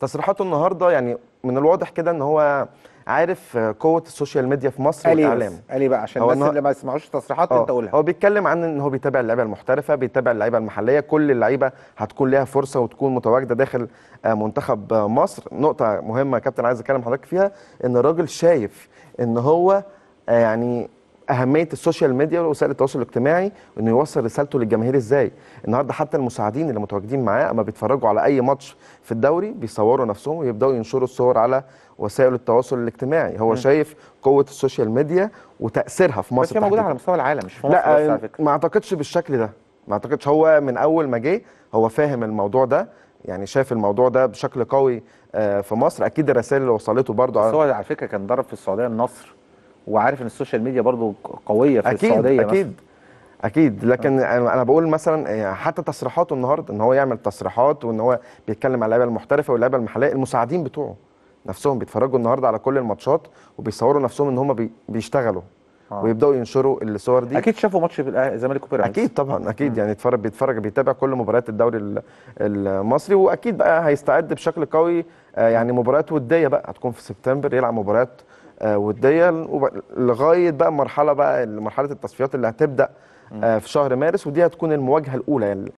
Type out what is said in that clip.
تصريحاته النهارده يعني من الواضح كده ان هو عارف قوه السوشيال ميديا في مصر والاعلام قال بقى عشان الناس اللي ما يسمعوش تصريحات انت آه، قولها هو بيتكلم عن ان هو بيتابع اللعيبه المحترفه بيتابع اللعيبه المحليه كل اللعيبه هتكون ليها فرصه وتكون متواجده داخل آه، منتخب مصر نقطه مهمه يا كابتن عايز اكلم حضرتك فيها ان الراجل شايف ان هو آه، يعني اهميه السوشيال ميديا ووسائل التواصل الاجتماعي وانه يوصل رسالته للجماهير ازاي النهارده حتى المساعدين اللي متواجدين معاه اما بيتفرجوا على اي ماتش في الدوري بيصوروا نفسهم ويبداوا ينشروا الصور على وسائل التواصل الاجتماعي هو م. شايف قوه السوشيال ميديا وتاثيرها في مصر بس هي موجوده على مستوى العالم مش في مصر لا بس على آه، فكره ما اعتقدش بالشكل ده ما اعتقدش هو من اول ما جه هو فاهم الموضوع ده يعني شايف الموضوع ده بشكل قوي آه، في مصر اكيد الرسائل اللي وصلته برضه بس هو على فكره كان ضرب في السعوديه النصر وعارف ان السوشيال ميديا برضو قويه في أكيد السعوديه اكيد مثلاً. اكيد لكن آه. انا بقول مثلا آه، حتى تصريحاته النهارده ان هو يعمل تصريحات وان هو بيتكلم على اللعيبه المحترفه واللعيبه المحليه المساعدين بتوعه نفسهم بيتفرجوا النهارده على كل الماتشات وبيصوروا نفسهم ان هم بيشتغلوا آه. ويبداوا ينشروا الصور دي اكيد شافوا ماتش الزمالك وبيراميدز اكيد طبعا اكيد يعني اتفرج بيتفرج بيتابع كل مباريات الدوري المصري واكيد بقى هيستعد بشكل قوي آه، يعني مباريات وديه بقى هتكون في سبتمبر يلعب مباريات آه، وديا لغايه بقى مرحله بقى مرحله التصفيات اللي هتبدا آه، في شهر مارس ودي هتكون المواجهه الاولى يعني